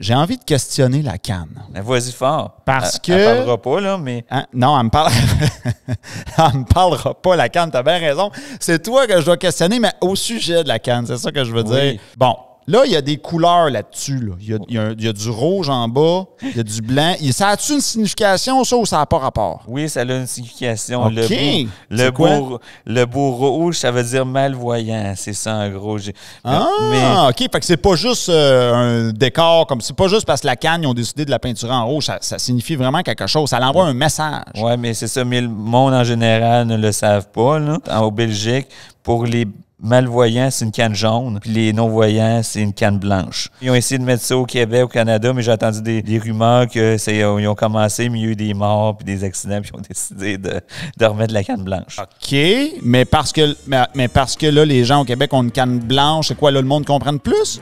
J'ai envie de questionner la canne. Mais Vas-y fort. Parce que. Elle parlera pas, là, mais. Hein? Non, elle me parle. elle me parlera pas, la canne. as bien raison. C'est toi que je dois questionner, mais au sujet de la canne. C'est ça que je veux dire. Bon, Là, il y a des couleurs là-dessus. Il y a, du rouge en bas, il y a du blanc. Ça a-tu une signification, ça, ou ça n'a pas rapport? Oui, ça a une signification. Le, beau, rouge, ça veut dire malvoyant. C'est ça, en gros. Ah, OK. Fait que c'est pas juste euh, un décor, comme c'est pas juste parce que la canne, ils ont décidé de la peinturer en rouge. Ça, signifie vraiment quelque chose. Ça l'envoie un message. Oui, mais c'est ça. Mais le monde en général ne le savent pas. Là. En, au Belgique, pour les malvoyants, c'est une canne jaune, puis les non-voyants, c'est une canne blanche. Ils ont essayé de mettre ça au Québec, au Canada, mais j'ai entendu des, rumeurs que c'est, euh, ils ont commencé a milieu des morts puis des accidents, puis ils ont décidé de, de, remettre la canne blanche. OK, mais parce que mais, parce que là les gens au Québec ont une canne blanche, c'est quoi là le monde comprend plus